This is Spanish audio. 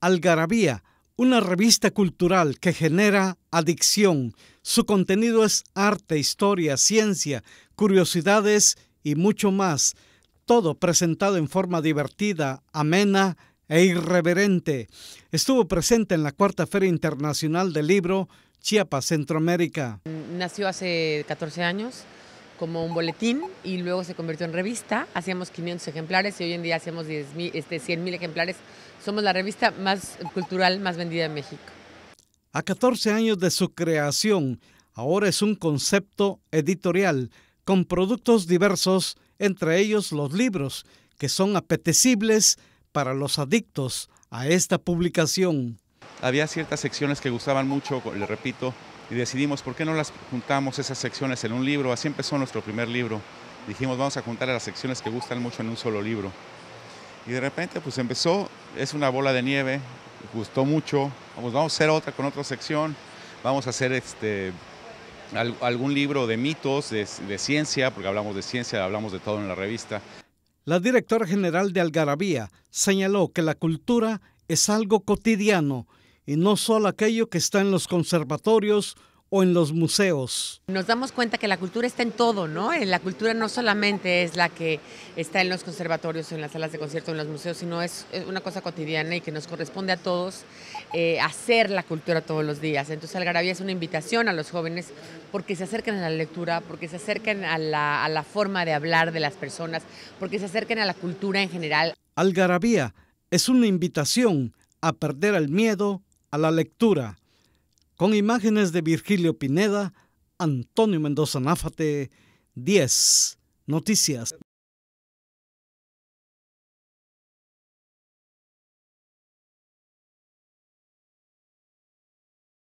Algarabía, una revista cultural que genera adicción. Su contenido es arte, historia, ciencia, curiosidades y mucho más. Todo presentado en forma divertida, amena e irreverente. Estuvo presente en la Cuarta Feria Internacional del Libro Chiapas, Centroamérica. Nació hace 14 años como un boletín y luego se convirtió en revista. Hacíamos 500 ejemplares y hoy en día hacemos 10, este, 100 mil ejemplares. Somos la revista más cultural más vendida en México. A 14 años de su creación, ahora es un concepto editorial con productos diversos, entre ellos los libros, que son apetecibles para los adictos a esta publicación. Había ciertas secciones que gustaban mucho, le repito, y decidimos por qué no las juntamos esas secciones en un libro. Así empezó nuestro primer libro. Dijimos, vamos a juntar las secciones que gustan mucho en un solo libro. Y de repente, pues empezó, es una bola de nieve, gustó mucho. vamos a hacer otra con otra sección. Vamos a hacer este, algún libro de mitos, de, de ciencia, porque hablamos de ciencia, hablamos de todo en la revista. La directora general de Algarabía señaló que la cultura es algo cotidiano y no solo aquello que está en los conservatorios o en los museos. Nos damos cuenta que la cultura está en todo, ¿no? Eh, la cultura no solamente es la que está en los conservatorios, en las salas de concierto, en los museos, sino es una cosa cotidiana y que nos corresponde a todos eh, hacer la cultura todos los días. Entonces Algarabía es una invitación a los jóvenes porque se acerquen a la lectura, porque se acerquen a la, forma de hablar de las personas, porque se acerquen a la cultura en general. Algarabía es una invitación a perder el miedo a la lectura con imágenes de Virgilio Pineda, Antonio Mendoza Náfate, 10 Noticias.